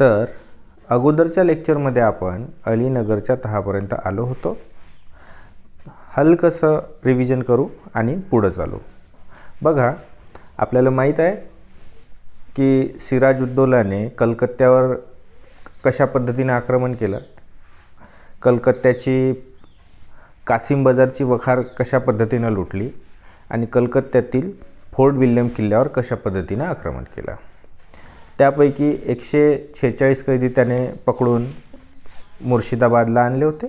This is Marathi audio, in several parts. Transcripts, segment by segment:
तर अगोदरच्या लेक्चरमध्ये आपण अलीनगरच्या तहापर्यंत आलो होतो हलकसं रिव्हिजन करू आणि पुढं चालू बघा आपल्याला माहीत आहे की सिराज उद्दोलाने कलकत्त्यावर कशा पद्धतीने आक्रमण केलं कलकत्त्याची कासिम बाजारची वखार कशा पद्धतीनं लुटली आणि कलकत्त्यातील फोर्ट विल्यम किल्ल्यावर कशा पद्धतीनं आक्रमण केलं त्यापैकी एकशे छेचाळीस कैदी त्याने पकडून मुर्शिदाबादला आणले होते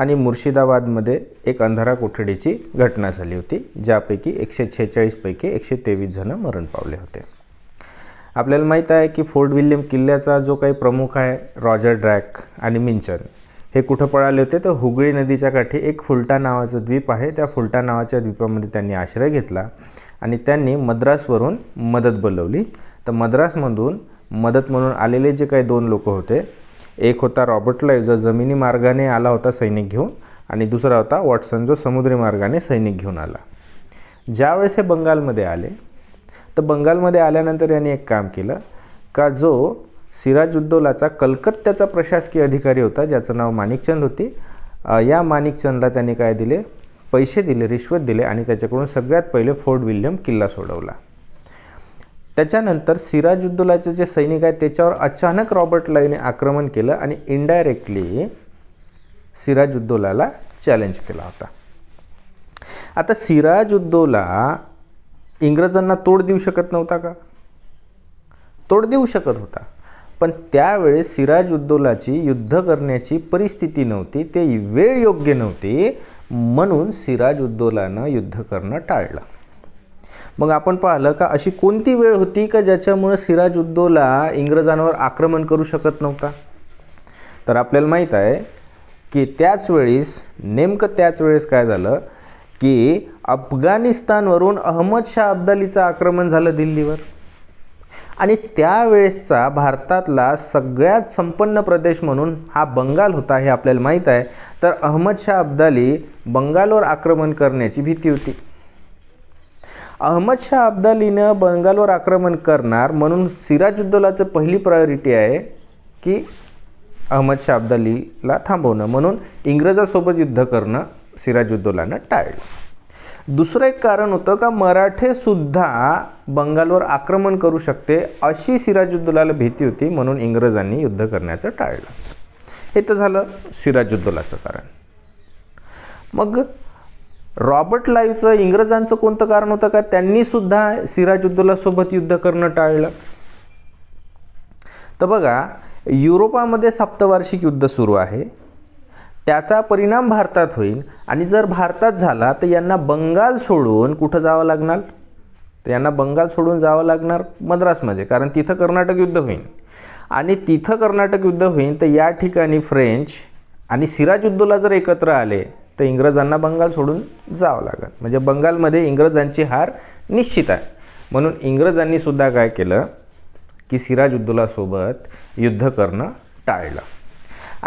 आणि मुर्शिदाबादमध्ये एक अंधारा कोठडीची घटना झाली होती ज्यापैकी एकशे छेचाळीसपैकी एकशे तेवीस जणं मरण पावले होते आपल्याला माहीत आहे की फोर्ट विल्यम किल्ल्याचा जो काही प्रमुख आहे रॉजर ड्रॅक आणि मिंचन हे कुठं पळाले होते तर हुगळी नदीच्या काठी एक फुलटा नावाचं द्वीप आहे त्या फुलटा नावाच्या द्वीपामध्ये त्यांनी आश्रय घेतला आणि त्यांनी मद्रासवरून मदत बोलवली तर मद्रासमधून मदत म्हणून आलेले जे काही दोन लोक होते एक होता रॉबर्ट लाईव्ह जो जमिनी मार्गाने आला होता सैनिक घेऊन आणि दुसरा होता वॉटसन जो समुद्री मार्गाने सैनिक घेऊन आला ज्यावेळेस हे बंगालमध्ये आले तर बंगालमध्ये आल्यानंतर यांनी एक काम केलं का जो सिराजुद्दौलाचा कलकत्त्याचा प्रशासकीय अधिकारी होता ज्याचं नाव माणिकचंद होती या माणिकचंदला त्यांनी काय दिले पैसे दिले रिश्वत दिले आणि त्याच्याकडून सगळ्यात पहिले फोर्ट विल्यम किल्ला सोडवला त्याच्यानंतर उद्दोलाचे जे सैनिक आहेत त्याच्यावर अचानक रॉबर्ट लाईने आक्रमण केलं आणि इनडायरेक्टली सिराजुद्दोलाला चॅलेंज केला होता आता सिराजुद्दोला इंग्रजांना तोड देऊ शकत नव्हता का तोड देऊ शकत होता पण त्यावेळेस सिराजुद्दोलाची युद्ध करण्याची परिस्थिती नव्हती ते वेळ योग्य नव्हती म्हणून सिराजुद्दोलानं युद्ध करणं टाळलं मग आपण पाहिलं का अशी कोणती वेळ होती का ज्याच्यामुळं सिराज उद्दौला इंग्रजांवर आक्रमण करू शकत नव्हता तर आपल्याला माहीत आहे की त्याच वेळीस नेमकं त्याच वेळेस काय झालं की अफगाणिस्तानवरून अहमद शाह अब्दालीचं आक्रमण झालं दिल्लीवर आणि त्यावेळेसचा भारतातला सगळ्यात संपन्न प्रदेश म्हणून हा बंगाल होता हे आपल्याला माहीत आहे तर अहमद शाह अब्दाली बंगालवर आक्रमण करण्याची भीती होती अहमद शाह अब्दालीनं बंगालवर आक्रमण करणार म्हणून सिराजुद्दोलाचं पहिली प्रायोरिटी आहे की अहमद शाह अब्दालीला थांबवणं म्हणून इंग्रजासोबत युद्ध करणं सिराजुद्दोलानं टाळलं दुसरं एक कारण होतं का मराठेसुद्धा बंगालवर आक्रमण करू शकते अशी सिराजुद्दौलाला भीती होती म्हणून इंग्रजांनी युद्ध करण्याचं टाळलं हे तर झालं सिराजुद्दोलाचं कारण मग रॉबर्ट लाईव्हचं इंग्रजांचं कोणतं कारण होतं का त्यांनीसुद्धा सिराजुद्दौलासोबत युद्ध करणं टाळलं तर बघा युरोपामध्ये सप्तवार्षिक युद्ध सुरू आहे त्याचा परिणाम भारतात होईल आणि जर भारतात झाला तर यांना बंगाल सोडून कुठं जावं लागणार तर यांना बंगाल सोडून जावं लागणार मद्रासमध्ये कारण तिथं कर्नाटक युद्ध होईल आणि तिथं कर्नाटक युद्ध होईल तर या ठिकाणी फ्रेंच आणि सिराजुद्दौला जर एकत्र आले तर इंग्रजांना बंगाल सोडून जावं लागेल म्हणजे बंगालमध्ये इंग्रजांची हार निश्चित आहे म्हणून इंग्रजांनी सुद्धा काय केलं की सिराज उद्दुलासोबत युद्ध करणं टाळलं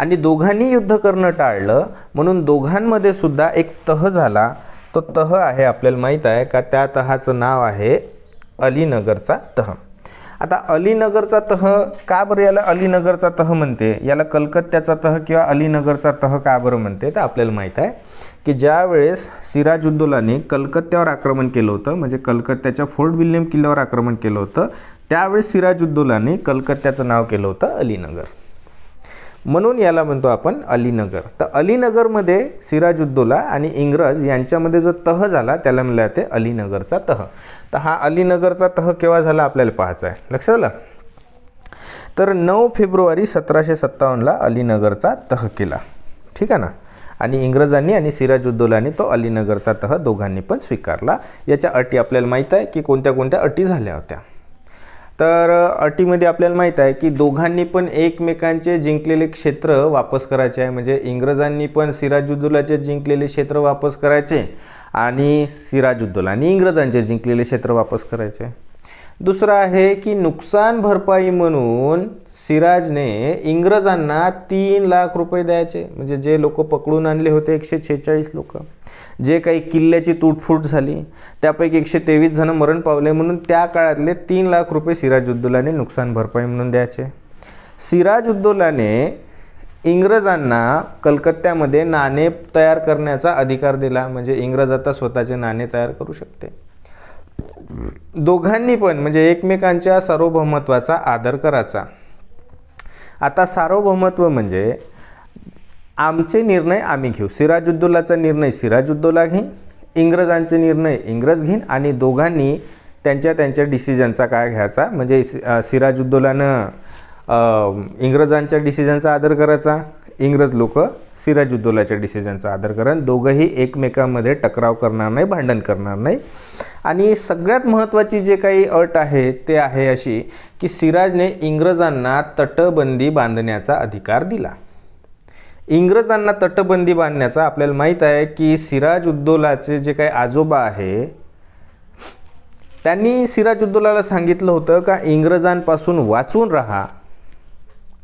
आणि दोघांनी युद्ध करणं टाळलं म्हणून दोघांमध्ये सुद्धा एक तह झाला तो तह आहे आपल्याला माहीत आहे का त्या तहाचं नाव आहे अलीनगरचा तह आता अलीनगरचा तह का बरं याला अलीनगरचा तह म्हणते याला कलकत्त्याचा तह किंवा अलीनगरचा तह का बरं म्हणते तर आपल्याला माहीत आहे की ज्यावेळेस सिराजुद्दौलाने कलकत्त्यावर आक्रमण केलं होतं म्हणजे कलकत्त्याच्या फोर्ट विल्यम किल्ल्यावर आक्रमण केलं होतं त्यावेळेस सिराजुद्दोलाने कलकत्त्याचं नाव केलं होतं अलीनगर म्हणून याला म्हणतो आपण अलीनगर तर अलीनगरमध्ये सिराजुद्दोला आणि इंग्रज यांच्यामध्ये जो तह झाला त्याला म्हणलं जाते अलीनगरचा तह तर हा अलीनगरचा तह केव्हा झाला आपल्याला पाहायचा आहे लक्षात आलं तर नऊ फेब्रुवारी सतराशे सत्तावन्नला अलीनगरचा तह केला ठीक आहे ना आणि इंग्रजांनी आणि सिराजुद्दौलाने तो अलीनगरचा तह दोघांनी पण स्वीकारला याच्या अटी आपल्याला माहीत आहे की कोणत्या कोणत्या अटी झाल्या होत्या तर अटीमध्ये आपल्याला माहीत आहे की दोघांनी पण एकमेकांचे जिंकलेले क्षेत्र वापस करायचे आहे म्हणजे इंग्रजांनी पण सिराजुद्दौलाचे जिंकलेले क्षेत्र वापस करायचे आणि सिराजुद्दौला आणि इंग्रजांचे जिंकलेले क्षेत्र वापस करायचे दुसरं आहे की नुकसान भरपाई म्हणून सिराजने इंग्रजांना तीन लाख रुपये द्यायचे म्हणजे जे लोक पकडून आणले होते एकशे छेचाळीस लोक जे काही किल्ल्याची तूटफूट झाली त्यापैकी एकशे तेवीस जणं मरण पावले म्हणून त्या काळातले तीन लाख रुपये सिराज सिराजुद्दौलाने नुकसान भरपाई म्हणून द्यायचे सिराजुद्दौलाने इंग्रजांना कलकत्त्यामध्ये नाणे तयार करण्याचा अधिकार दिला म्हणजे इंग्रज आता स्वतःचे नाणे तयार करू शकते दोघांनी पण म्हणजे एकमेकांच्या सार्वभौमत्वाचा आदर करायचा आता सार्वभौमत्व म्हणजे आमचे निर्णय आम्ही घेऊ सिराजुद्दोलाचा निर्णय सिराजुद्दोला घेईन इंग्रजांचे निर्णय इंग्रज घेईन आणि दोघांनी त्यांच्या त्यांच्या डिसिजनचा काय घ्यायचा म्हणजे सिराजुद्दोलानं इंग्रजांच्या डिसिजनचा आदर करायचा इंग्रज लोक सिराजुद्दोलाच्या डिसिजनचा आदर करण दोघंही एकमेकांमध्ये टकराव करणार नाही भांडण करणार नाही आणि सगळ्यात महत्त्वाची जे काही अट आहे ते आहे अशी की सिराजने इंग्रजांना तटबंदी बांधण्याचा अधिकार दिला इंग्रजांना तटबंदी बांधण्याचा आपल्याला माहीत आहे की सिराज उद्दोलाचे जे काही आजोबा आहे त्यांनी सिराज उद्दोलाला सांगितलं होतं का इंग्रजांपासून वाचून राहा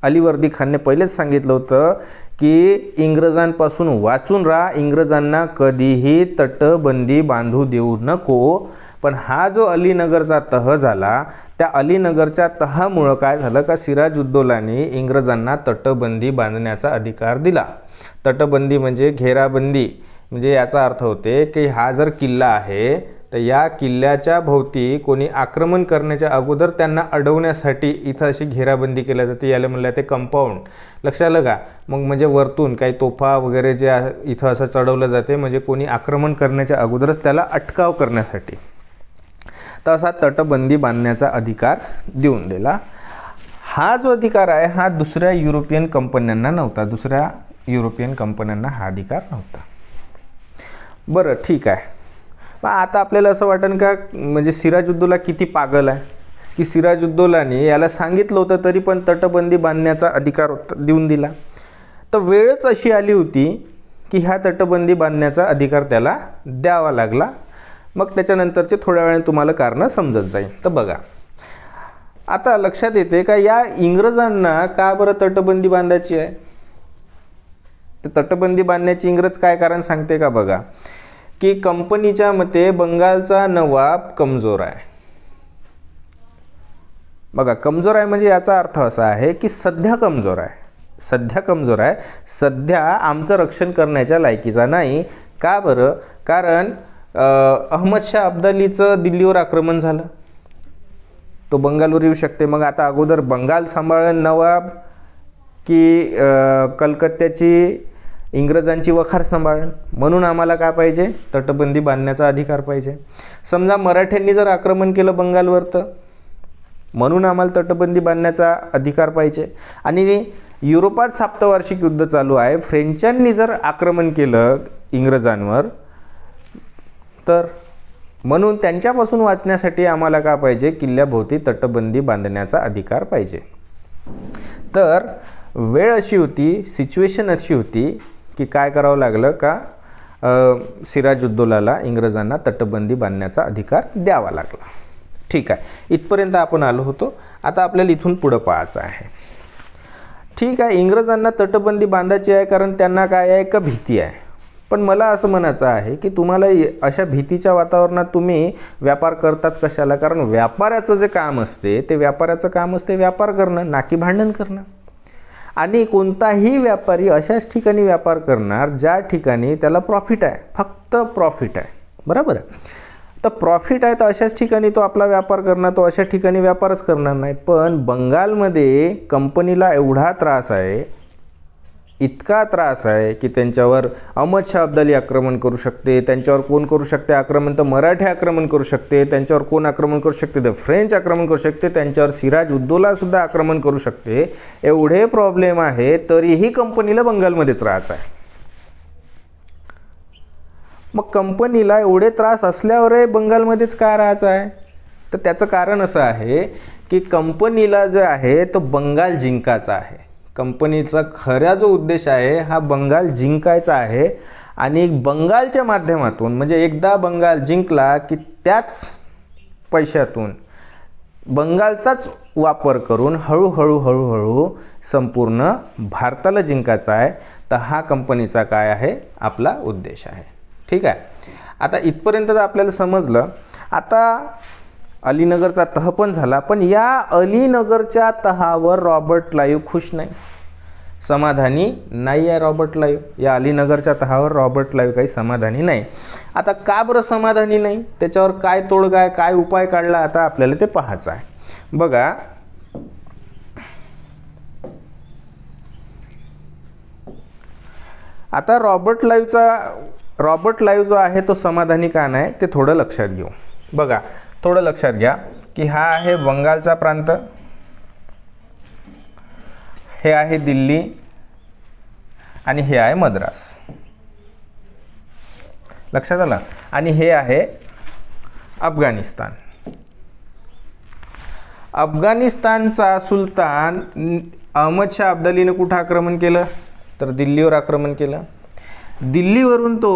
अलीवर्दी खानने पहिलेच सांगितलं होतं की इंग्रजांपासून वाचून राहा इंग्रजांना कधीही तटबंदी बांधू देऊ नको पण हा जो अलीनगरचा तह झाला त्या अलीनगरच्या तहामुळं काय झालं का सिराज उद्दौलाने इंग्रजांना तटबंदी बांधण्याचा अधिकार दिला तटबंदी म्हणजे घेराबंदी म्हणजे याचा अर्थ होते की हा जर किल्ला आहे तर या किल्ल्याच्या भोवती कोणी आक्रमण करण्याच्या अगोदर त्यांना अडवण्यासाठी इथं अशी घेराबंदी केल्या जाते याला म्हणलं ते कंपाऊंड लक्षात लगा मग म्हणजे वरतून काही तोफा वगैरे जे इथं असं चढवलं जाते म्हणजे कोणी आक्रमण करण्याच्या अगोदरच त्याला अटकाव करण्यासाठी तर असा तटबंदी बांधण्याचा अधिकार देऊन दिला हा जो अधिकार आहे हा दुसऱ्या युरोपियन कंपन्यांना नव्हता दुसऱ्या युरोपियन कंपन्यांना हा अधिकार नव्हता बरं ठीक आहे मग आता आपल्याला असं वाटेल का म्हणजे सिराजुद्दोला किती पागल आहे की सिराजुद्दोलाने याला सांगितलं होतं तरी पण तटबंदी बांधण्याचा अधिकार होता देऊन दिला तर वेळच अशी आली होती की ह्या तटबंदी बांधण्याचा अधिकार त्याला द्यावा लागला मग त्याच्यानंतरचे थोड्या वेळाने तुम्हाला कारणं समजत जाईल तर बघा आता लक्षात येते का या इंग्रजांना का बरं तटबंदी बांधायची आहे तर तटबंदी बांधण्याची इंग्रज काय कारण सांगते का बघा की कंपनीच्या मते बंगालचा नवाब कमजोर आहे बघा कमजोर आहे म्हणजे याचा अर्थ असा आहे की सध्या कमजोर आहे सध्या कमजोर आहे सध्या आमचं रक्षण करण्याच्या लायकीचा नाही का बरं कारण अहमद शाह अब्दालीचं दिल्लीवर आक्रमण झालं तो बंगालवर येऊ शकते मग आता अगोदर बंगाल सांभाळ नवाब की कलकत्त्याची इंग्रजांची वखार सांभाळण म्हणून आम्हाला काय पाहिजे तटबंदी बांधण्याचा अधिकार पाहिजे समजा मराठ्यांनी जर आक्रमण केलं बंगालवर तर म्हणून आम्हाला तटबंदी बांधण्याचा अधिकार पाहिजे आणि युरोपात सप्तवार्षिक युद्ध चालू आहे फ्रेंचांनी जर आक्रमण केलं इंग्रजांवर तर म्हणून त्यांच्यापासून वाचण्यासाठी आम्हाला काय पाहिजे किल्ल्याभोवती तटबंदी बांधण्याचा अधिकार पाहिजे तर वेळ अशी होती सिच्युएशन अशी होती की काय करावं लागलं का सिराजुद्दोलाला इंग्रजांना तटबंदी बांधण्याचा अधिकार द्यावा लागला ठीक आहे इथपर्यंत आपण आलो होतो आता आपल्याला इथून पुढं पाहायचं आहे ठीक आहे इंग्रजांना तटबंदी बांधायची आहे कारण त्यांना काय आहे का भीती आहे पण मला असं म्हणायचं आहे की तुम्हाला अशा भीतीच्या वातावरणात तुम्ही व्यापार करताच कशाला कारण व्यापाराचं जे काम असते ते व्यापाराचं काम असते व्यापार करणं नाकी भांडण करणं आणि कोणताही व्यापारी अशाच ठिकाणी व्यापार करणार ज्या ठिकाणी त्याला प्रॉफिट आहे फक्त प्रॉफिट आहे बरोबर तर प्रॉफिट आहे तर अशाच ठिकाणी तो आपला व्यापार करणार तो अशा ठिकाणी व्यापारच करणार नाही पण बंगालमध्ये कंपनीला एवढा त्रास आहे इतका त्रास आहे की त्यांच्यावर अहमद शाह अब्दाली आक्रमण करू शकते त्यांच्यावर कोण करू शकते आक्रमण तर मराठे आक्रमण करू शकते त्यांच्यावर कोण आक्रमण करू शकते तर फ्रेंच आक्रमण करू शकते त्यांच्यावर सिराज उद्दोलासुद्धा आक्रमण करू शकते एवढे प्रॉब्लेम आहे तरीही कंपनीला बंगालमध्ये त्रास आहे मग कंपनीला एवढे त्रास असल्यावरही बंगालमध्येच का राहायचं आहे तर त्याचं कारण असं आहे की कंपनीला जे आहे तो बंगाल जिंकाचा आहे कंपनीचा खरा जो उद्देश आहे हा बंगाल जिंकायचा आहे आणि बंगालच्या माध्यमातून म्हणजे एकदा बंगाल जिंकला की त्याच पैशातून बंगालचाच वापर करून हळूहळू हळूहळू संपूर्ण भारताला जिंकायचा आहे तर हा कंपनीचा काय आहे आपला उद्देश आहे ठीक आहे आता इथपर्यंत आपल्याला समजलं आता अलीनगरचा तह पण झाला पण या अलीनगरच्या तहावर रॉबर्ट लाइव खुश नाही समाधानी नाही आहे रॉबर्ट लाईव्ह या अलीनगरच्या तहावर रॉबर्ट लाईव्ह काही समाधानी नाही आता का बरं समाधानी नाही त्याच्यावर काय तोडगा आहे काय उपाय काढला आता आपल्याला ते पाहायचं आहे बघा आता रॉबर्ट लाईव्हचा रॉबर्ट लाइव जो आहे तो समाधानी का नाही ते थोडं लक्षात घेऊ बघा थोडं लक्षात घ्या की हा आहे बंगालचा प्रांत हे आहे दिल्ली आणि हे आहे मद्रास लक्षात आलं आणि हे आहे अफगाणिस्तान अफगाणिस्तानचा सुलतान अहमदशाह अब्दालीने कुठं आक्रमण केलं तर दिल्लीवर आक्रमण केलं दिल्लीवरून तो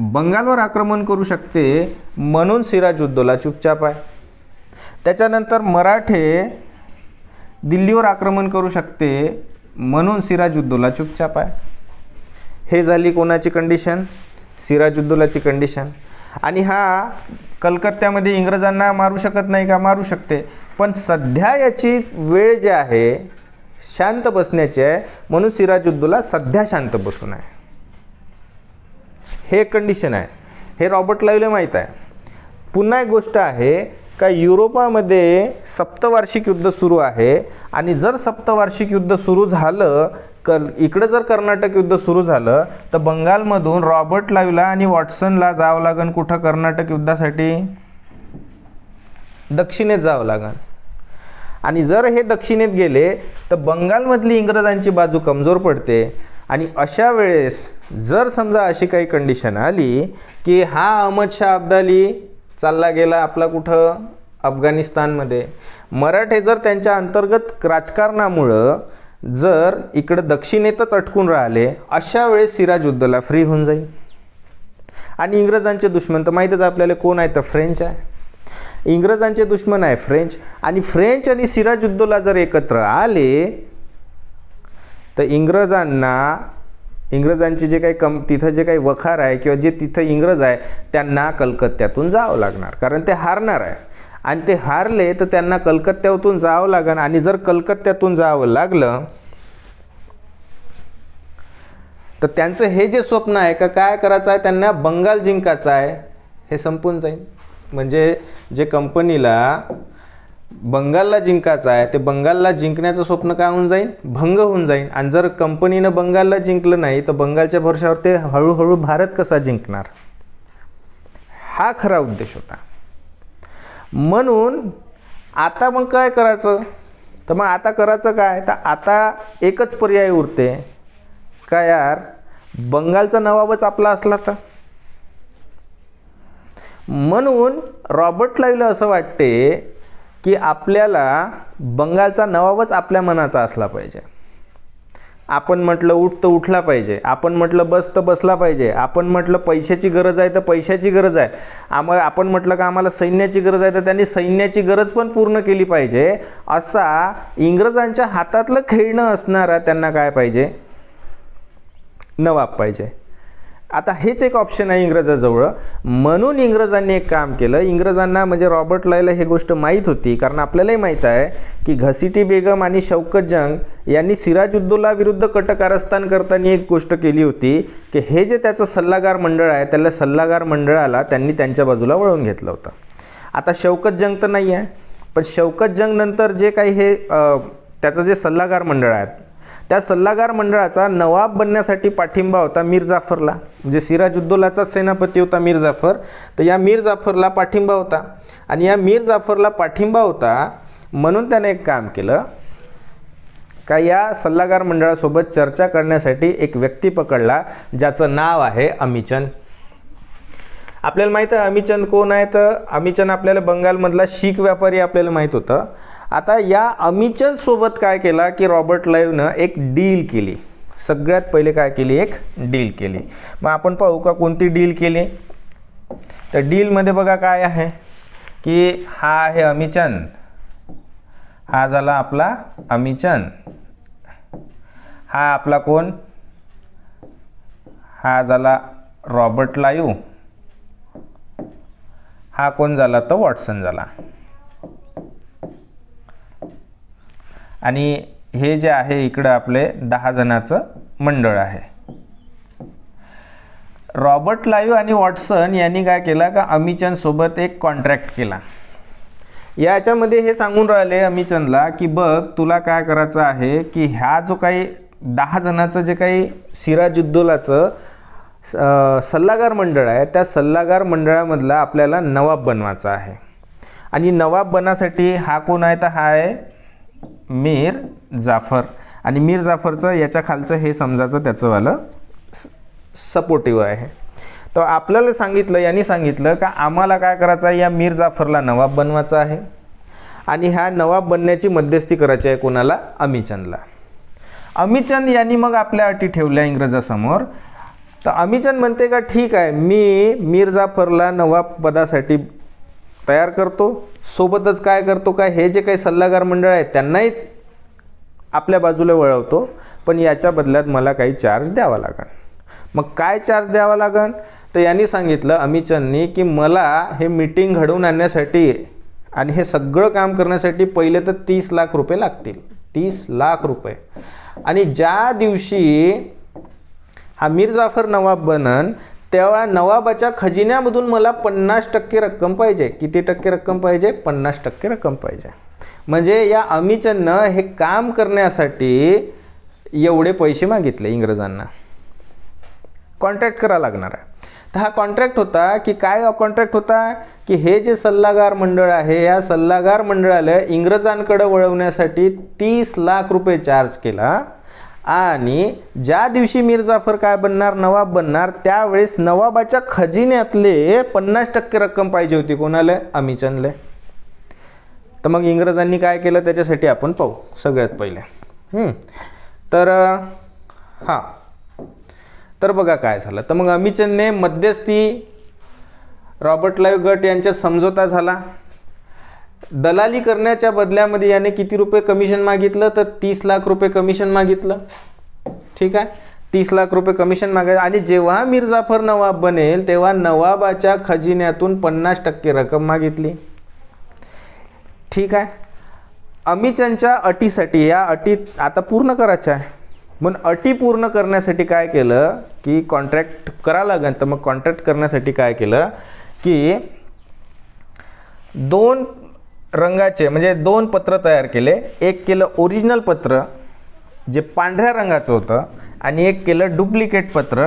बंगालवर आक्रमण करू शकते म्हणून सिराजुद्दोला चुपचाप आहे त्याच्यानंतर मराठे दिल्लीवर आक्रमण करू शकते म्हणून सिराजुद्दोला चुपचाप आहे हे झाली कोणाची कंडिशन सिराजुद्दोलाची कंडिशन आणि हा कलकत्त्यामध्ये इंग्रजांना मारू शकत नाही का मारू शकते पण सध्या याची वेळ जी आहे शांत बसण्याची आहे म्हणून सिराजुद्दोला सध्या शांत बसून आहे हे कंडिशन आहे हे रॉबर्ट लाईवला माहीत आहे पुन्हा एक गोष्ट आहे का युरोपामध्ये सप्तवार्षिक युद्ध सुरू आहे आणि जर सप्तवार्षिक युद्ध सुरू झालं क इकडं जर कर्नाटक युद्ध सुरू झालं तर बंगालमधून रॉबर्ट लाईवला आणि वॉटसनला जावं लागेल कुठं कर्नाटक युद्धासाठी दक्षिणेत जावं लागेल आणि जर हे दक्षिणेत गेले तर बंगालमधली इंग्रजांची बाजू कमजोर पडते आणि अशा वेळेस जर समजा अशी काही कंडिशन आली की हा अहमद शाह अब्दाली चालला गेला आपला कुठं अफगाणिस्तानमध्ये मराठे जर त्यांच्या अंतर्गत राजकारणामुळं जर इकडं दक्षिणेतच अटकून राहिले अशा वेळेस उद्दला फ्री होऊन जाईल आणि इंग्रजांचे दुश्मन तर माहीतच आपल्याला कोण आहे तर फ्रेंच आहे इंग्रजांचे दुश्मन आहे फ्रेंच आणि फ्रेंच आणि सिराज सिराजउद्दौला जर एकत्र आले तर इंग्रजांना इंग्रजांचे जे काही कम तिथं जे काही वखार आहे किंवा जे तिथं इंग्रज आहे त्यांना कलकत्त्यातून जावं लागणार कारण ते हारणार आहे आणि ते हारले तर त्यांना कलकत्त्यातून जावं लागणार आणि जर कलकत्त्यातून जावं लागलं तर त्यांचं हे जे स्वप्न आहे का काय करायचं आहे त्यांना बंगाल जिंकायचं आहे हे संपून जाईल म्हणजे जे कंपनीला बंगालला जिंकायचं आहे ते बंगालला जिंकण्याचं स्वप्न काय होऊन जाईल भंग होऊन जाईल आणि जर कंपनीनं बंगालला जिंकलं नाही तर बंगालच्या भरशावर ते हळूहळू भारत कसा जिंकणार हा खरा उद्देश होता म्हणून आता मग काय करायचं तर मग आता करायचं काय तर आता एकच पर्याय उरते का यार बंगालचा नवाबच आपला असला तर म्हणून रॉबर्ट लाईला असं वाटते की आपल्याला बंगालचा नवाबच आपल्या मनाचा असला पाहिजे आपण म्हटलं उठ तर उठला पाहिजे आपण म्हटलं बस तर बसला पाहिजे आपण म्हटलं पैशाची गरज आहे तर पैशाची गरज आहे आम्हाला आपण म्हटलं का आम्हाला सैन्याची गरज आहे तर त्यांनी सैन्याची गरज पण पूर्ण केली पाहिजे असा इंग्रजांच्या हातातलं खेळणं असणारा त्यांना काय पाहिजे नवाब पाहिजे आता हेच एक ऑप्शन आहे इंग्रजाजवळ म्हणून इंग्रजांनी एक काम केलं इंग्रजांना म्हणजे रॉबर्ट लायला हे गोष्ट माहीत होती कारण आपल्यालाही माहीत आहे की घसिटी बेगम आणि शौकत जंग यांनी सिराज उद्दौला विरुद्ध कटकारस्थान करताना एक गोष्ट केली होती की हे जे त्याचं सल्लागार मंडळ आहे त्याला सल्लागार मंडळाला त्यांनी त्यांच्या बाजूला वळवून घेतलं होतं आता शौकत जंग तर नाही आहे पण शौकत जंग नंतर जे काही हे त्याचं जे सल्लागार मंडळ आहेत त्या सल्लागार मंडळाचा नवाब बनण्यासाठी पाठिंबा होता मीर जाफरला म्हणजे उद्दौलाचा सेनापती होता मीर जाफर तर या मीर जाफरला पाठिंबा होता आणि या मीर जाफरला पाठिंबा होता म्हणून त्याने एक काम केलं का या सल्लागार मंडळासोबत चर्चा करण्यासाठी एक व्यक्ती पकडला ज्याचं नाव आहे अमिचंद आपल्याला माहीत आहे अमिचंद कोण आहे तर अमिचंद आपल्याला बंगालमधला शीख व्यापारी आपल्याला माहीत होतं आता या सोबत काय केला की रॉबर्ट लाईव्हनं एक डील केली सगळ्यात पहिले काय केली एक डील केली मग आपण पाहू का कोणती डील केली तर डीलमध्ये बघा काय आहे की हा आहे अमिचंद हा झाला आपला अमिचन हा आपला कोण हा झाला रॉबर्ट लाईव्ह हा कोण झाला तर वॉटसन झाला आणि हे जे आहे इकडं आपले दहा जणांचं मंडळ आहे रॉबर्ट लाईव्ह आणि वॉटसन यांनी काय केलं का अमिचंदसोबत एक कॉन्ट्रॅक्ट केला याच्यामध्ये हे सांगून राहिले अमिचंदला की बघ तुला काय करायचं आहे की ह्या जो काही दहा जणाचं जे काही सिराजुद्दोलाचं सल्लागार मंडळ आहे त्या सल्लागार मंडळामधला आपल्याला नवाब बनवायचा आहे आणि नवाब बनासाठी हा कोण आहे तर हा आहे मीर जाफर आणि मीर जाफरचं याच्या खालचं हे समजायचं त्याचंवालं सपोर्टिव्ह आहे तर आपल्याला सांगितलं यांनी सांगितलं का आम्हाला काय करायचं आहे या मीर जाफरला नवाब बनवायचा आहे आणि ह्या नवाब बनण्याची मध्यस्थी करायची आहे कोणाला अमिचंदला अमिचंद यांनी मग आपल्या अटी ठेवल्या इंग्रजासमोर तर अमिचंद म्हणते का ठीक आहे मी मीर जाफरला नवाब पदासाठी तयार करतो सोबतच काय करतो काय हे जे काही सल्लागार मंडळ आहेत त्यांनाही आपल्या बाजूला वळवतो पण याच्या बदल्यात मला काही चार्ज द्यावा लागन मग काय चार्ज द्यावा लागन तर यांनी सांगितलं अमितचंदनी की मला हे मीटिंग घडवून आणण्यासाठी आणि हे सगळं काम करण्यासाठी पहिले तर तीस लाख रुपये लागतील तीस लाख रुपये आणि ज्या दिवशी हा मीर जाफर नवाब बनन त्यावेळा नवाबाच्या खजिन्यामधून मला पन्नास टक्के रक्कम पाहिजे किती टक्के रक्कम पाहिजे पन्नास टक्के रक्कम पाहिजे म्हणजे या अमीचंदनं हे काम करण्यासाठी एवढे पैसे मागितले इंग्रजांना कॉन्ट्रॅक्ट करा लागणार आहे तर हा कॉन्ट्रॅक्ट होता की काय कॉन्ट्रॅक्ट होता की हे जे सल्लागार मंडळ आहे या सल्लागार मंडळाला इंग्रजांकडे वळवण्यासाठी तीस लाख रुपये चार्ज केला आणि ज्या दिवशी मीर जाफर काय बनणार नवाब बनणार त्यावेळेस नवाबाच्या खजिन्यातले पन्नास टक्के रक्कम पाहिजे होती कोणाला अमिचनले तर मग इंग्रजांनी काय केलं त्याच्यासाठी आपण पाहू सगळ्यात पहिले तर हां तर बघा काय झालं तर मग अमिचंदने मध्यस्थी रॉबर्ट लाईव्ह गट यांच्यात समझोता झाला दलाली करण्याच्या बदल्यामध्ये याने किती रुपये कमिशन मागितलं तर तीस लाख रुपये कमिशन मागितलं ठीक आहे तीस लाख रुपये कमिशन मागायचं आणि जेव्हा मिर्जाफर नवाब बनेल तेव्हा नवाबाच्या खजिन्यातून पन्नास टक्के रक्कम मागितली ठीक आहे अमितच्या अटीसाठी या अटी आता पूर्ण करायच्या आहे म्हणून अटी पूर्ण करण्यासाठी काय केलं की कॉन्ट्रॅक्ट करा लागेल तर मग कॉन्ट्रॅक्ट करण्यासाठी काय केलं की दोन रंगाचे म्हणजे दोन पत्र तयार केले एक केलं ओरिजिनल पत्र जे पांढऱ्या रंगाचं होतं आणि एक केलं डुप्लिकेट पत्र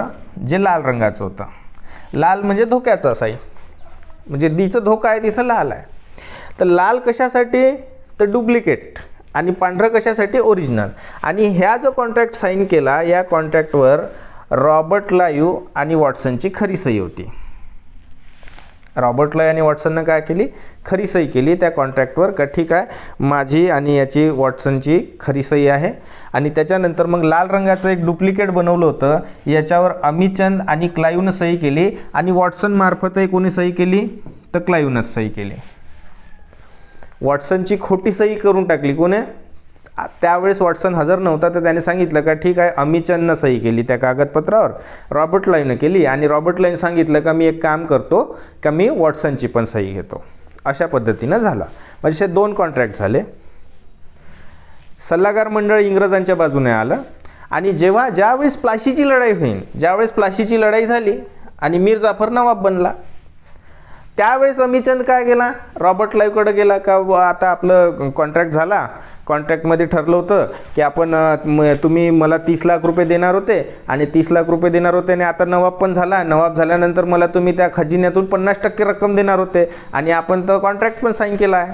जे लाल रंगाचं होतं लाल म्हणजे धोक्याचं असाई म्हणजे तिचं धोका आहे तिथं लाल आहे तर लाल कशासाठी तर डुप्लिकेट आणि पांढरं कशासाठी ओरिजिनल आणि ह्या जो कॉन्ट्रॅक्ट साईन केला या कॉन्ट्रॅक्टवर रॉबर्ट लायू आणि वॉटसनची खरी सही होती रॉबर्ट आणि वॉटसननं काय केली खरी सही केली त्या कॉन्ट्रॅक्टवर का ठीक आहे माझी आणि याची वॉटसनची खरी सही आहे आणि त्याच्यानंतर मग लाल रंगाचं एक डुप्लिकेट बनवलं होतं याच्यावर अमितचंद आणि क्लायूनं सही केली आणि वॉटसन मार्फतही कोणी सही केली तर क्लायूनच सही केली वॉटसनची खोटी सही करून टाकली कोणी त्यावेळेस वॉटसन हजर नव्हता तर त्याने सांगितलं का ठीक आहे अमिचंदनं सही केली त्या कागदपत्रावर रॉबर्ट लाईननं केली आणि रॉबर्ट लाईन सांगितलं का मी एक काम करतो का मी वॉटसनची पण सही घेतो अशा पद्धतीनं झाला म्हणजे असे दोन कॉन्ट्रॅक्ट झाले सल्लागार मंडळ इंग्रजांच्या बाजूने आलं आणि जेव्हा ज्यावेळेस प्लाशीची लढाई होईल ज्यावेळेस प्लाशीची लढाई झाली आणि मीर जाफर नवाब बनला त्यावेळेस अमिचंद काय गेला रॉबर्ट लाईवकडे गेला का आता आपलं कॉन्ट्रॅक्ट झाला कॉन्ट्रॅक्टमध्ये ठरलं होतं की आपण तुम्ही मला तीस लाख रुपये देणार होते आणि तीस लाख रुपये देणार होते आणि आता नवाब पण झाला नवाब झाल्यानंतर मला तुम्ही त्या खजिन्यातून पन्नास टक्के रक्कम देणार होते आणि आपण तर कॉन्ट्रॅक्ट पण साईन केला आहे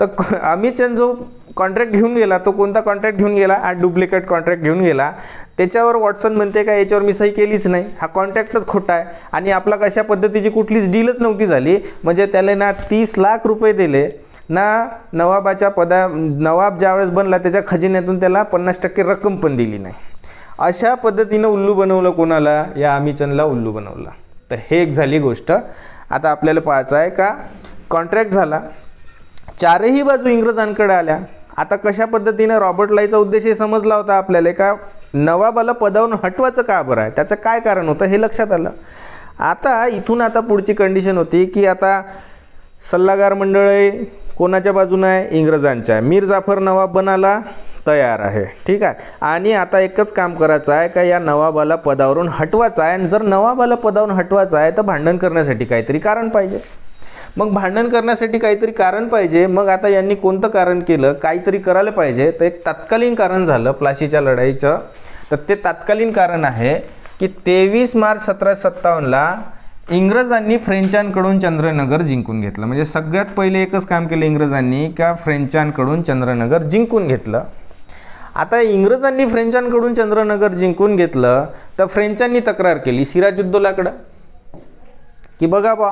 तर अमिचंद जो कॉन्ट्रॅक्ट घेऊन गेला तो कोणता कॉन्ट्रॅक्ट घेऊन गेला आठ डुप्लिकेट कॉन्ट्रॅक्ट घेऊन गेला त्याच्यावर वॉट्सन म्हणते का याच्यावर मी सही केलीच नाही हा कॉन्ट्रॅक्टच खोटा आहे आणि आपला कशा पद्धतीची कुठलीच डीलच नव्हती झाली म्हणजे त्याला ना तीस लाख रुपये दिले ना नवाबाच्या पदा नवाब ज्यावेळेस बनला त्याच्या खजिन्यातून त्याला पन्नास टक्के रक्कम पण दिली नाही अशा पद्धतीनं उल्लू बनवलं कोणाला या आमिचनला उल्लू बनवला तर हे एक झाली गोष्ट आता आपल्याला पाहायचं आहे का कॉन्ट्रॅक्ट झाला चारही बाजू इंग्रजांकडे आल्या आता कशा पद्धतीनं रॉबर्ट लाईचा हे समजला होता आपल्याला का नवाबाला पदावरून हटवायचं का बरं आहे त्याचं काय कारण होतं हे लक्षात आलं आता इथून आता पुढची कंडिशन होती की आता सल्लागार मंडळ कोणाच्या बाजून आहे इंग्रजांच्या आहे मीर जाफर नवाब बनाला तयार आहे ठीक आहे आणि आता एकच काम करायचं आहे का या नवाबाला पदावरून हटवायचं आहे आणि जर नवाबाला पदावरून हटवायचं आहे तर भांडण करण्यासाठी काहीतरी कारण पाहिजे मग भांडण करण्यासाठी काहीतरी कारण पाहिजे मग आता यांनी कोणतं कारण केलं काहीतरी करायला पाहिजे तर एक तात्कालीन कारण झालं प्लाशीच्या लढाईचं तर ते तात्कालीन कारण आहे की तेवीस मार्च सतराशे सत्तावन्नला इंग्रजांनी फ्रेंचांकडून चंद्रनगर जिंकून घेतलं म्हणजे सगळ्यात पहिले एकच काम केलं इंग्रजांनी का फ्रेंचांकडून चंद्रनगर जिंकून घेतलं आता इंग्रजांनी फ्रेंचांकडून चंद्रनगर जिंकून घेतलं तर फ्रेंचांनी तक्रार केली सिराजुद्दोलाकडं की बघा बा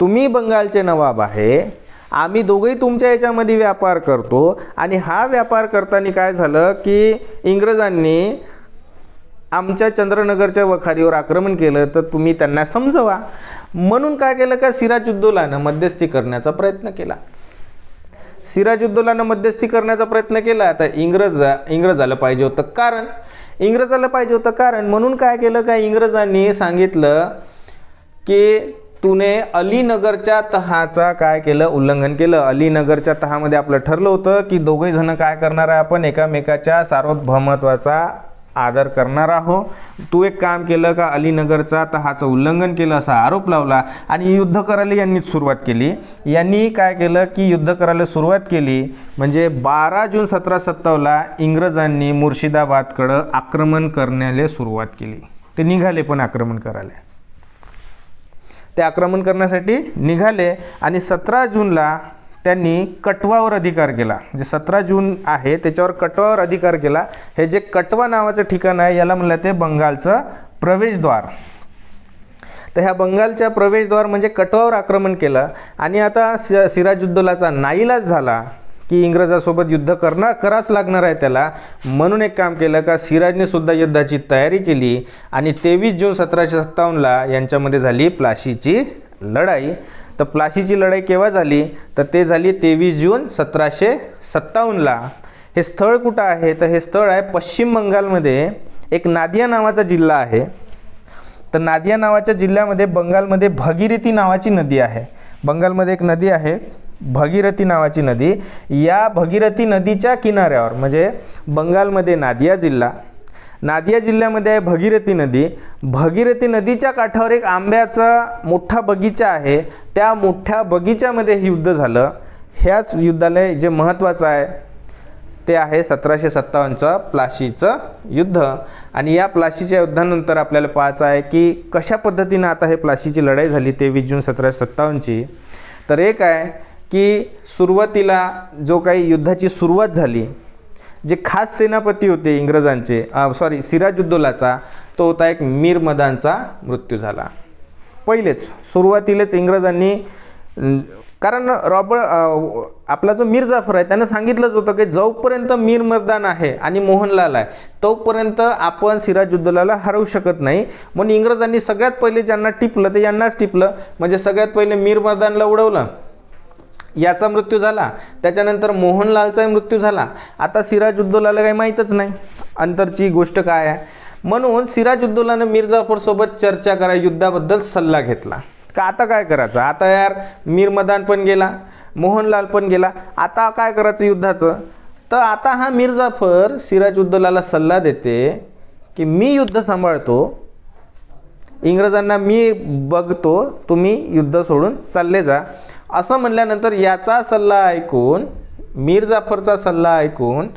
तुम्ही बंगालचे नवाब आहे आम्ही दोघंही तुमच्या याच्यामध्ये व्यापार करतो आणि हा व्यापार करताना काय झालं की इंग्रजांनी आमच्या चंद्रनगरच्या वखारीवर आक्रमण केलं तर तुम्ही त्यांना समजवा म्हणून काय केलं का सिराजुद्दोलानं मध्यस्थी करण्याचा प्रयत्न केला सिराजुद्दोलानं मध्यस्थी करण्याचा प्रयत्न केला आता इंग्रज इंग्रजाला पाहिजे होतं कारण इंग्रजाला पाहिजे होतं कारण म्हणून काय केलं का इंग्रजांनी सांगितलं की तूने अलीनगरच्या तहाचा काय केलं उल्लंघन केलं अलीनगरच्या तहामध्ये आपलं ठरलं होतं की दोघे जण काय करणार आहे आपण एकामेकाच्या सार्वभौमत्वाचा आदर करणार आहो तू एक काम केलं का अलीनगरचा तहाचं उल्लंघन केलं असा आरोप लावला आणि युद्ध करायला यांनीच सुरुवात केली यांनी काय केलं की युद्ध करायला सुरुवात केली म्हणजे बारा जून सतरा सत्तावला इंग्रजांनी मुर्शिदाबादकडं आक्रमण करण्याला सुरुवात केली ते निघाले पण आक्रमण करायला ते आक्रमण करण्यासाठी निघाले आणि सतरा जूनला त्यांनी कटवावर अधिकार केला जे सतरा जून आहे त्याच्यावर कटवावर अधिकार केला हे जे कटवा नावाचं ठिकाण आहे याला म्हणलं ते बंगालचं प्रवेशद्वार तर ह्या बंगालच्या प्रवेशद्वार म्हणजे कटवावर आक्रमण केलं आणि आता सिराजुद्दौलाचा नाईलाज झाला की इंग्रजासोबत युद्ध करणार कराच लागणार आहे त्याला म्हणून एक काम केलं का सिराजने सुद्धा युद्धाची तयारी केली आणि तेवीस जून सतराशे सत्तावन्नला यांच्यामध्ये झाली प्लाशीची लढाई तर प्लाशीची लढाई केव्हा झाली तर ते झाली तेवीस जून सतराशे सत्तावन्नला हे स्थळ कुठं आहे तर हे स्थळ आहे पश्चिम बंगालमध्ये एक नादिया नावाचा जिल्हा आहे तर नादिया नावाच्या जिल्ह्यामध्ये बंगालमध्ये भगीरथी नावाची नदी आहे बंगालमध्ये एक नदी आहे भगीरथी नावाची नदी या भगीरथी नदीच्या किनाऱ्यावर म्हणजे बंगालमध्ये नादिया जिल्हा नादिया जिल्ह्यामध्ये आहे भगीरथी नदी भगीरथी नदीच्या काठावर एक आंब्याचा मोठा बगीचा आहे त्या मोठ्या बगीच्यामध्ये हे युद्ध झालं ह्याच युद्धाला जे महत्त्वाचं आहे ते आहे सतराशे सत्तावन्नचं प्लाशीचं युद्ध आणि या प्लाशीच्या युद्धानंतर आपल्याला पाहायचं आहे की कशा पद्धतीनं आता हे प्लाशीची लढाई झाली तेवीस जून सतराशे सत्तावन्नची तर एक आहे की सुरुवातीला जो काही युद्धाची सुरुवात झाली जे खास सेनापती होते इंग्रजांचे सॉरी सिराजुद्दोलाचा तो होता एक मीर मदानचा मृत्यू झाला पहिलेच सुरुवातीलेच इंग्रजांनी कारण रॉबर्ट आपला जो मीर जाफर आहे त्यानं सांगितलंच होतं की जोपर्यंत मीर मर्दान आहे आणि मोहनलाल आहे तोपर्यंत आपण सिराजुद्दोलाला हरवू शकत नाही म्हणून इंग्रजांनी सगळ्यात पहिले ज्यांना टिपलं ते यांनाच टिपलं म्हणजे सगळ्यात पहिले मीर मर्दानला उडवलं याचा मृत्यू झाला त्याच्यानंतर मोहनलालचाही मृत्यू झाला आता सिराज उद्दौलाला काही माहीतच नाही अंतरची गोष्ट काय आहे म्हणून सिराज मीर जाफरसोबत चर्चा करा युद्धाबद्दल सल्ला घेतला का आता काय करायचं आता यार मीर मदान पण गेला मोहनलाल पण गेला आता काय करायचं युद्धाचं तर आता हा मीर सिराज उद्दोलाला सल्ला देते की मी युद्ध सांभाळतो इंग्रजांना मी बघतो तुम्ही युद्ध सोडून चालले जा असं म्हणल्यानंतर याचा सल्ला ऐकून मीर जाफरचा सल्ला ऐकून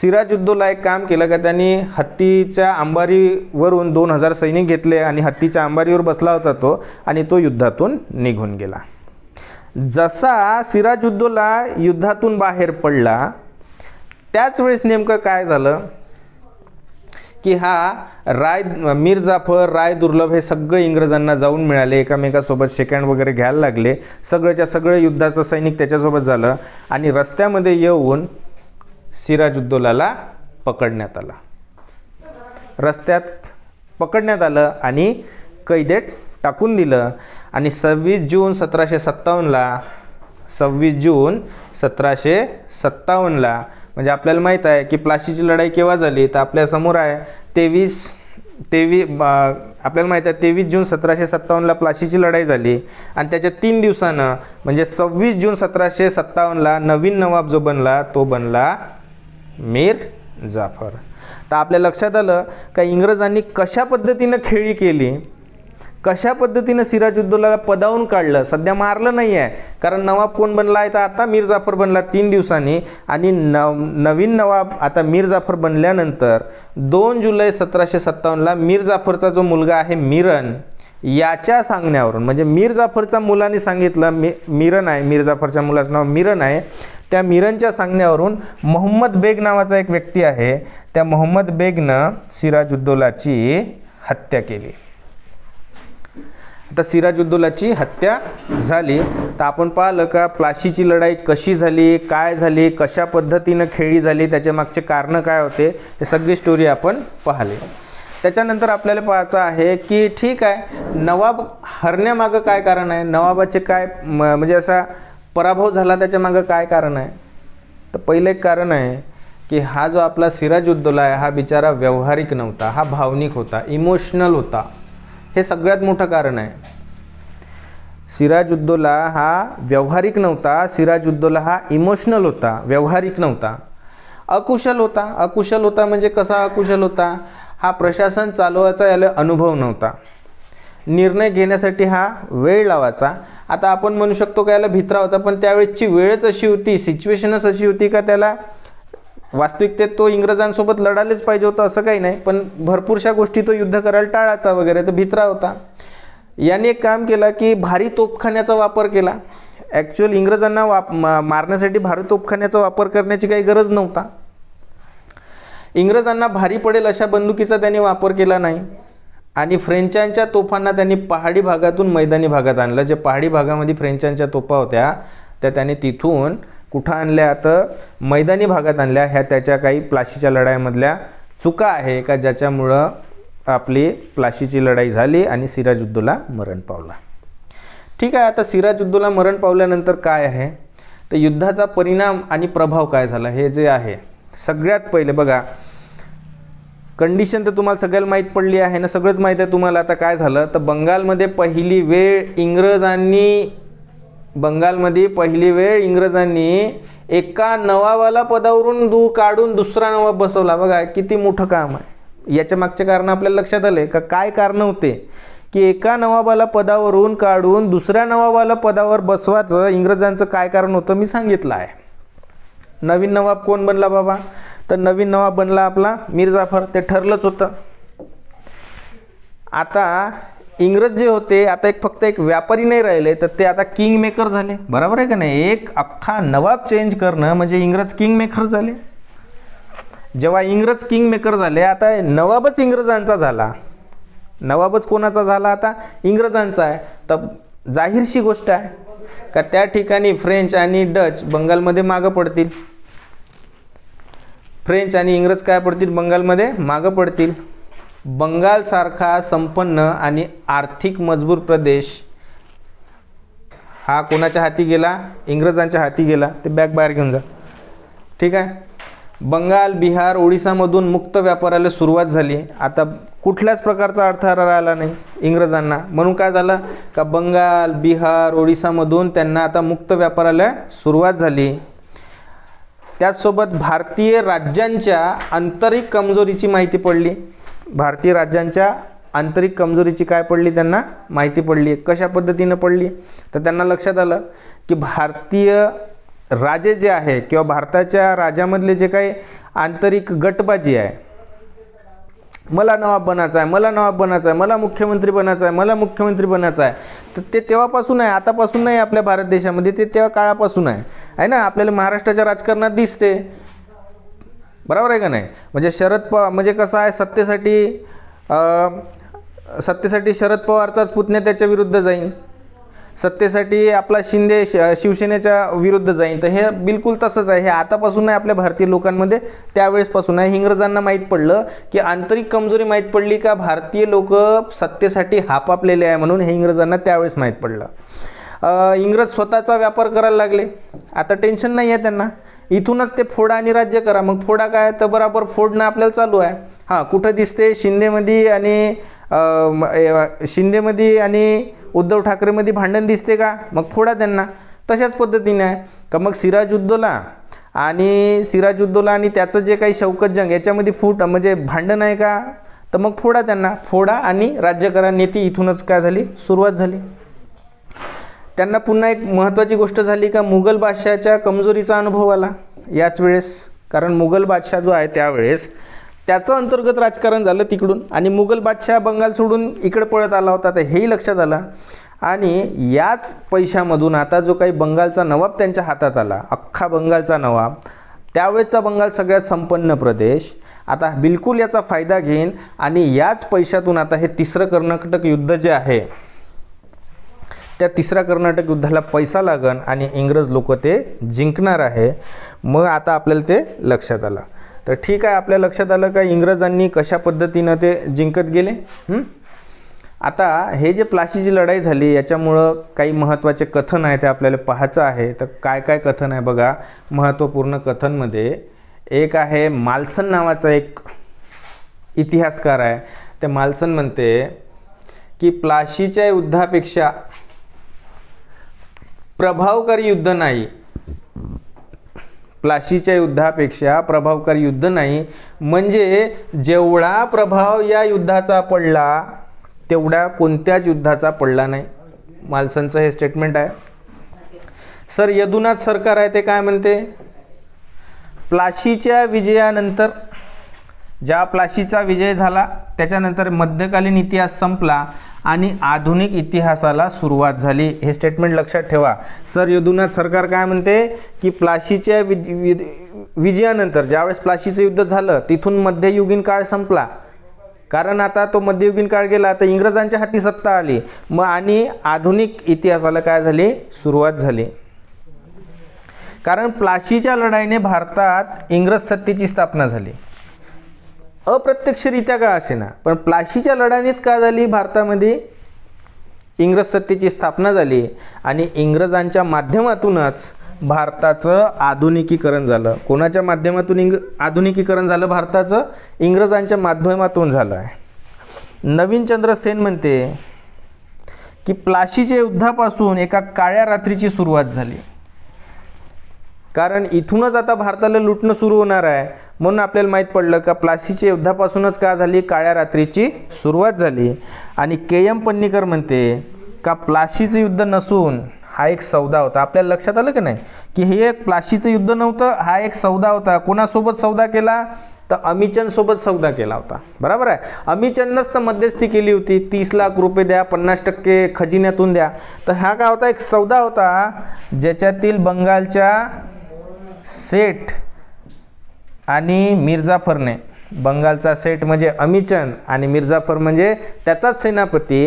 सिराजुद्दोला एक काम केलं का त्यांनी हत्तीच्या अंबारीवरून दोन हजार सैनिक घेतले आणि हत्तीच्या अंबारीवर बसला होता तो आणि तो युद्धातून निघून गेला जसा सिराजुद्दोला युद्धातून बाहेर पडला त्याच वेळेस नेमकं काय झालं की हा राय मिरजाफर राय दुर्लभ हे सगळे इंग्रजांना जाऊन मिळाले एकामेकासोबत सेकंड वगैरे घ्यायला लागले सगळ्याच्या सगळं युद्धाचं सैनिक त्याच्यासोबत झालं आणि रस्त्यामध्ये येऊन सिराजुद्दोलाला पकडण्यात आला रस्त्यात पकडण्यात आलं आणि कैदेत टाकून दिलं आणि सव्वीस जून सतराशे सत्तावन्नला सव्वीस जून सतराशे सत्तावन्नला म्हणजे आपल्याला माहीत आहे की प्लाशीची लढाई केव्हा झाली तर आपल्यासमोर आहे तेवीस तेवी आपल्याला माहीत आहे तेवीस जून सतराशे सत्तावन्नला प्लाशीची लढाई झाली आणि त्याच्या तीन दिवसानं म्हणजे सव्वीस जून सतराशे सत्तावन्नला नवीन नवाब जो बनला तो बनला मीर जाफर तर आपल्या लक्षात आलं का इंग्रजांनी कशा पद्धतीनं खेळी केली कशा पद्धतीनं सिराजुद्दौलाला पदावून काढलं सध्या मारलं नाही आहे कारण नवाब कोण बनला आहे तर आता मीर जाफर बनला तीन दिवसांनी आणि नव नवीन नवाब आता मीर जाफर बनल्यानंतर दोन जुलै सतराशे सत्तावन्नला मीर जाफरचा जो मुलगा आहे मिरन याच्या सांगण्यावरून म्हणजे मीर जाफरच्या मुलाने सांगितलं मी मिरन आहे मीर जाफरच्या मुलाचं नाव मिरन आहे त्या मिरनच्या सांगण्यावरून मोहम्मद बेग नावाचा एक व्यक्ती आहे त्या मोहम्मद बेगनं सिराजुद्दौलाची हत्या केली आता सिराजुद्दोलाची हत्या झाली तर आपण पाहिलं का प्लाशीची लढाई कशी झाली काय झाली कशा पद्धतीनं खेळी झाली त्याच्यामागचे कारणं काय होते हे सगळी स्टोरी आपण पाहिली त्याच्यानंतर आपल्याला पाहायचं आहे की ठीक आहे नवाब हरण्यामागं काय कारण आहे नवाबाचे काय म्हणजे असा पराभव झाला त्याच्यामागं काय कारण आहे तर पहिलं एक कारण आहे की हा जो आपला सिराजुद्दौला आहे हा बिचारा व्यावहारिक नव्हता हा भावनिक होता इमोशनल होता हे सगळ्यात मोठं कारण आहे सिराज सिराजुद्दोला हा व्यावहारिक नव्हता सिराज सिराजुद्दोला हा इमोशनल होता व्यावहारिक नव्हता अकुशल होता अकुशल होता म्हणजे कसा अकुशल होता हा प्रशासन चालवायचा याला अनुभव नव्हता निर्णय घेण्यासाठी हा वेळ लावायचा आता आपण म्हणू शकतो का याला भित्रा होता पण त्यावेळेसची वेळच अशी होती सिच्युएशनच अशी होती का त्याला वास्तविकतेत तो इंग्रजांसोबत लढालेच पाहिजे होतं असं काही नाही पण भरपूरशा गोष्टी तो युद्ध करायला टाळाचा वगैरे तो भित्रा होता याने एक काम केला की भारी तोफखान्याचा वापर केला ॲक्च्युअल इंग्रजांना वाप मारण्यासाठी भारी तोफखान्याचा वापर करण्याची काही गरज नव्हता इंग्रजांना भारी पडेल अशा बंदुकीचा त्यांनी वापर केला नाही आणि फ्रेंचांच्या तोफांना त्यांनी पहाडी भागातून मैदानी भागात आणलं जे पहाडी भागामध्ये फ्रेंचांच्या तोफा होत्या त्या त्यांनी तिथून कुठं आणल्या तर मैदानी भागात आणल्या ह्या त्याच्या काही प्लाशीच्या लढाईमधल्या चुका आहे का ज्याच्यामुळं आपली प्लाशीची लढाई झाली आणि सिराजुद्दोला मरण पावला ठीक आहे आता सिराजुद्दोला मरण पावल्यानंतर काय आहे तर युद्धाचा परिणाम आणि प्रभाव काय झाला हे जे आहे सगळ्यात पहिले बघा कंडिशन तर तुम्हाला सगळ्याला माहीत पडली आहे ना सगळंच माहीत आहे तुम्हाला आता काय झालं तर बंगालमध्ये पहिली वेळ इंग्रजांनी बंगालमध्ये पहिली वेळ इंग्रजांनी एका नवावाला पदावरून दू काढून दुसरा नवाब बसवला बघा किती मोठं काम आहे याच्या मागचे कारण आपल्याला लक्षात आले का काय कारण होते की एका नवाबाला पदावरून काढून दुसऱ्या नवाबाला पदावर बसवायचं इंग्रजांचं काय कारण होतं मी सांगितलं आहे नवीन नवाब कोण बनला बाबा तर नवीन नवाब बनला आपला मिर्जाफर ते ठरलंच होतं आता इंग्रज जे होते आता एक फक्त एक व्यापारी नाही राहिले तर ते आता किंग मेकर झाले बरोबर आहे का नाही एक अख्खा नवाब चेंज करणं म्हणजे इंग्रज किंग मेकर झाले जेव्हा इंग्रज किंग मेकर झाले आता नवाबच इंग्रजांचा झाला नवाबच कोणाचा झाला आता इंग्रजांचा आहे तर जाहीरशी गोष्ट आहे का त्या ठिकाणी फ्रेंच आणि डच बंगालमध्ये मागं पडतील फ्रेंच आणि इंग्रज काय पडतील बंगालमध्ये मागं पडतील बंगालसारखा संपन्न आणि आर्थिक मजबूर प्रदेश हा कोणाच्या हाती गेला इंग्रजांच्या हाती गेला ते बॅग बाहेर घेऊन जा ठीक आहे बंगाल बिहार ओडिसामधून मुक्त व्यापाराला सुरुवात झाली आता कुठल्याच प्रकारचा अडथळा राहिला नाही इंग्रजांना म्हणून काय झालं का बंगाल बिहार ओडिसामधून त्यांना आता मुक्त व्यापाराला सुरुवात झाली त्याचसोबत भारतीय राज्यांच्या आंतरिक कमजोरीची माहिती पडली भारतीय राज्यांच्या आंतरिक कमजोरीची काय पडली त्यांना माहिती पडली कशा पद्धतीनं पडली तर त्यांना लक्षात आलं की भारतीय राजे जे आहे किंवा भारताच्या राजामधले जे काही आंतरिक गटबाजी आहे मला नवाब बनायचा आहे मला नवाब बनायचा आहे मला मुख्यमंत्री बनायचा आहे मला मुख्यमंत्री बनायचा आहे तर ते तेव्हापासून आहे आतापासून नाही आपल्या भारत देशामध्ये ते तेव्हा काळापासून आहे आहे ना आपल्याला महाराष्ट्राच्या राजकारणात दिसते बरोबर आहे का नाही म्हणजे शरद पवार म्हणजे कसं आहे सत्तेसाठी सत्तेसाठी शरद पवारचाच पुतण्या त्याच्या विरुद्ध जाईन सत्तेसाठी आपला शिंदे श शिवसेनेच्या विरुद्ध जाईन तर हे बिलकुल तसंच आहे हे आतापासून नाही आपल्या भारतीय लोकांमध्ये त्यावेळेसपासून आहे इंग्रजांना माहीत पडलं की आंतरिक कमजोरी माहीत पडली का भारतीय लोक सत्तेसाठी हापापलेले आहे म्हणून हे इंग्रजांना त्यावेळेस माहीत पडलं इंग्रज स्वतःचा व्यापार करायला लागले आता टेन्शन नाही आहे त्यांना इथूनच ते फोडा आणि राज्य करा मग फोडा काय तर बराबर फोडणं आपल्याला चालू आहे हां कुठं दिसते शिंदेमध्ये आणि शिंदेमध्ये आणि उद्धव ठाकरेमध्ये भांडण दिसते का मग फोडा त्यांना तशाच पद्धतीने आहे का मग सिराज उद्दोला आणि सिराज उद्दोला आणि त्याचं जे काही शौकत जंग याच्यामध्ये फूट म्हणजे भांडण आहे का तर मग फोडा त्यांना फोडा आणि राज्य करा नेती इथूनच काय झाली सुरुवात झाली त्यांना पुन्हा एक महत्त्वाची गोष्ट झाली का मुघल बादशाहच्या कमजोरीचा अनुभव आला याच वेळेस कारण मुघल बादशाह जो आहे त्यावेळेस त्याचं अंतर्गत राजकारण झालं तिकडून आणि मुघल बादशाह बंगाल सोडून इकडे पळत आला होता तर हेही लक्षात आलं आणि याच पैशामधून आता जो काही बंगालचा नवाब त्यांच्या हातात आला अख्खा बंगालचा नवाब त्यावेळेचा बंगाल सगळ्यात संपन्न प्रदेश आता बिलकुल याचा फायदा घेईन आणि याच पैशातून आता हे तिसरं कर्नाटक युद्ध जे आहे त्या तिसऱ्या कर्नाटक युद्धाला पैसा लागन आणि इंग्रज लोक ते जिंकणार आहे मग आता आपल्याला ते लक्षात आलं तर ठीक आहे आपल्या लक्षात आलं का इंग्रजांनी कशा पद्धतीनं ते जिंकत गेले आता हे जे प्लाशीची लढाई झाली याच्यामुळं काही महत्त्वाचे कथन आहे ते आपल्याला पाहायचं आहे तर काय काय कथन आहे बघा महत्त्वपूर्ण कथनमध्ये एक आहे मालसन नावाचा एक इतिहासकार आहे ते मालसन म्हणते की प्लाशीच्या युद्धापेक्षा प्रभावकारी युद्ध नाही प्लाशीच्या युद्धापेक्षा प्रभावकारी युद्ध नाही म्हणजे जेवढा प्रभाव या युद्धाचा पडला तेवढा कोणत्याच युद्धाचा पडला नाही मालसनचं हे स्टेटमेंट आहे सर यदुनाथ सरकार आहे ते काय म्हणते प्लाशीच्या विजयानंतर ज्या प्लाशीचा विजय झाला त्याच्यानंतर मध्यकालीन इतिहास संपला आणि आधुनिक इतिहासाला सुरुवात झाली हे स्टेटमेंट लक्षात ठेवा सर यदुनाथ सरकार काय म्हणते की प्लाशीच्या विजयानंतर ज्यावेळेस प्लाशीचं युद्ध झालं तिथून मध्ययुगीन काळ संपला कारण आता तो मध्ययुगीन काळ गेला तर इंग्रजांच्या हाती सत्ता आली मग आणि आधुनिक इतिहासाला काय झाली सुरुवात झाली कारण प्लाशीच्या लढाईने भारतात इंग्रज सत्तेची स्थापना झाली अप्रत्यक्षरित्या का असेना पण प्लाशीच्या लढ्यानेच का झाली भारतामध्ये इंग्रज सत्तेची स्थापना झाली आणि इंग्रजांच्या माध्यमातूनच भारताचं आधुनिकीकरण झालं कोणाच्या माध्यमातून इंग आधुनिकीकरण झालं भारताचं इंग्रजांच्या माध्यमातून झालं आहे नवीन चंद्र सेन म्हणते की प्लाशीच्या युद्धापासून एका काळ्या रात्रीची सुरुवात झाली कारण इथूनच आता भारताला लुटणं सुरू होणार आहे म्हणून आपल्याला माहीत पडलं का प्लासीच्या युद्धापासूनच का झाली काळ्या रात्रीची सुरुवात झाली आणि के एम पन्नीकर म्हणते का प्लासीचं युद्ध नसून हा एक सौदा होता आपल्याला लक्षात आलं की नाही की हे एक प्लाशीचं युद्ध नव्हतं हा एक सौदा होता कोणासोबत सौदा केला तर सोबत सौदा केला होता बरोबर आहे अमिचंदनंच तर मध्यस्थी केली होती तीस लाख रुपये द्या पन्नास टक्के खजिन्यातून द्या तर हा काय होता एक सौदा होता ज्याच्यातील बंगालच्या सेठ आणि मिर्जाफरने बंगालचा सेठ म्हणजे अमिचंद आणि मिर्जाफर म्हणजे त्याचाच सेनापती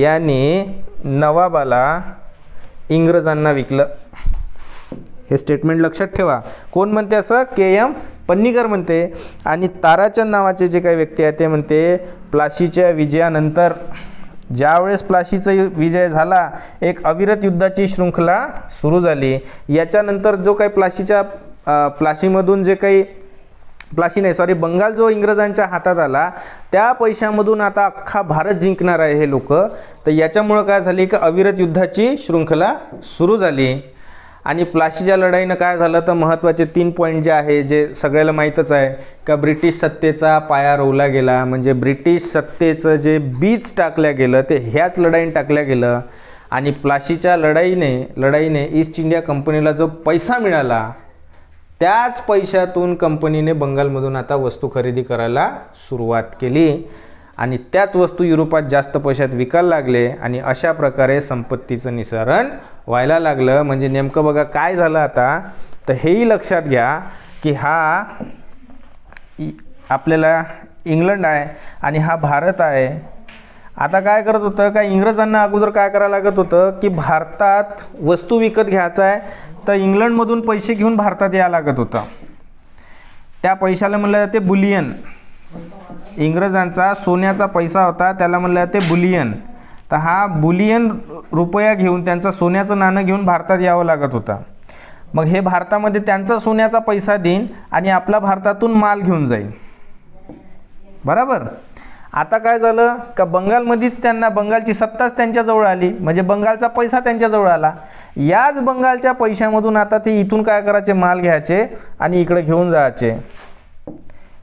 यांनी नवाबाला इंग्रजांना विकलं हे स्टेटमेंट लक्षात ठेवा कोण म्हणते असं के एम पन्नीकर म्हणते आणि ताराचंद नावाचे जे काही व्यक्ती आहे ते म्हणते प्लाशीच्या विजयानंतर ज्यावेळेस प्लाशीचा विजय झाला एक अविरत युद्धाची शृंखला सुरू झाली याच्यानंतर जो काही प्लाशीच्या प्लाशीमधून जे काही प्लाशी नाही सॉरी बंगाल जो इंग्रजांच्या हातात आला त्या पैशामधून आता अख्खा भारत जिंकणार आहे हे लोक तर याच्यामुळं काय झाली की अविरत युद्धाची शृंखला सुरू झाली आणि प्लाशीच्या लढाईनं काय झालं तर महत्त्वाचे तीन पॉईंट जे आहे जे सगळ्याला माहीतच आहे का ब्रिटिश सत्तेचा पाया रोवला गेला म्हणजे ब्रिटिश सत्तेचं जे बीज टाकल्या गेलं ते ह्याच लढाईने टाकल्या गेलं आणि प्लाशीच्या लढाईने लढाईने ईस्ट इंडिया कंपनीला जो पैसा मिळाला त्याच पैशातून कंपनीने बंगालमधून आता वस्तू खरेदी करायला सुरुवात केली आणि त्याच वस्तू युरोपात जास्त पैशात विकायला लागले आणि अशा प्रकारे संपत्तीचं निसारण व्हायला लागलं म्हणजे नेमकं बघा काय झालं आता तर हेही लक्षात घ्या की हा आपल्याला इंग्लंड आहे आणि हा भारत आहे आता काय करत होतं का इंग्रजांना अगोदर काय करायला लागत होतं की भारतात वस्तू विकत घ्यायचा आहे तर इंग्लंडमधून पैसे घेऊन भारतात यायला लागत होतं त्या पैशाला म्हणलं जाते बुलियन इंग्रजांचा सोन्याचा पैसा होता त्याला म्हणलं ते बुलियन तर हा बुलियन रुपया घेऊन त्यांचा सोन्याचं नाणं घेऊन भारतात यावं लागत होता मग हे भारतामध्ये त्यांचा सोन्याचा पैसा देईन आणि आपला भारतातून माल घेऊन जाईल बरोबर आता काय झालं का बंगालमध्येच त्यांना बंगालची सत्ताच त्यांच्याजवळ आली म्हणजे बंगालचा पैसा त्यांच्याजवळ आला याच बंगालच्या पैशामधून आता ते इथून काय करायचे माल घ्यायचे आणि इकडे घेऊन जायचे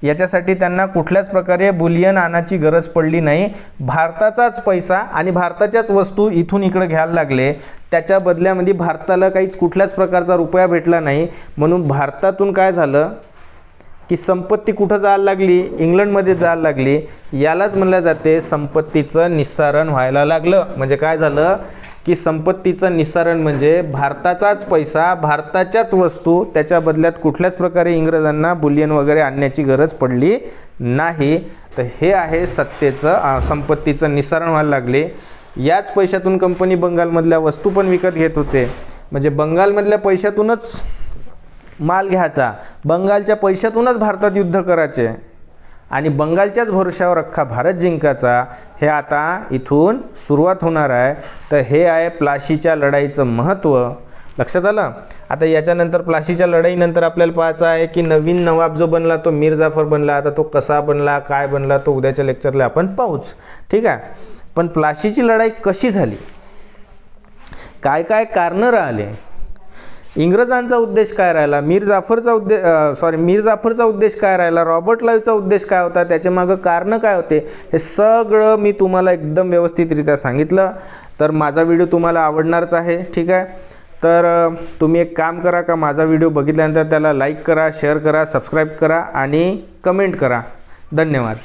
याच्यासाठी त्यांना कुठल्याच प्रकारे बुलियन आणायची गरज पडली नाही भारताचाच पैसा आणि भारताच्याच वस्तू इथून इकडे घ्यायला लागले त्याच्या बदल्यामध्ये भारताला काहीच कुठल्याच प्रकारचा रुपया भेटला नाही म्हणून भारतातून काय झालं की संपत्ती कुठं जायला लागली इंग्लंडमध्ये जायला लागली यालाच म्हणलं जाते संपत्तीचं निस्सारण व्हायला लागलं म्हणजे काय झालं की संपत्तीचं निसारण म्हणजे भारताचाच पैसा भारताच्याच वस्तू त्याच्या बदल्यात कुठल्याच प्रकारे इंग्रजांना बुलियन वगैरे आणण्याची गरज पडली नाही तर हे आहे सत्तेचं संपत्तीचं निसारण व्हायला लागले याच पैशातून कंपनी बंगालमधल्या वस्तू पण विकत घेत होते म्हणजे बंगालमधल्या पैशातूनच माल घ्यायचा बंगालच्या पैशातूनच भारतात युद्ध करायचे आणि बंगालच्याच भरोशावर अख्खा भारत जिंकायचा हे आता इथून सुरुवात होणार आहे तर हे आहे प्लाशीच्या लढाईचं महत्त्व लक्षात आलं आता याच्यानंतर प्लाशीच्या लढाईनंतर आपल्याला पाहायचं आहे की नवीन नवाब जो बनला तो मीर जाफर बनला आता तो कसा बनला काय बनला तो उद्याच्या लेक्चरला आपण पाहूच ठीक आहे पण प्लाशीची लढाई कशी झाली काय काय कारणं राहिले इंग्रजांचा उद्देश काय राहिला मीर जाफरचा उद्देश सॉरी मीर जाफरचा उद्देश काय राहिला रॉबर्ट लाईव्हचा उद्देश काय होता त्याच्या मागं कारणं काय होते हे सगळं मी तुम्हाला एकदम व्यवस्थितरित्या सांगितलं तर माझा व्हिडिओ तुम्हाला आवडणारच आहे ठीक आहे तर तुम्ही एक काम करा का माझा व्हिडिओ बघितल्यानंतर त्याला लाईक करा शेअर करा सबस्क्राईब करा आणि कमेंट करा धन्यवाद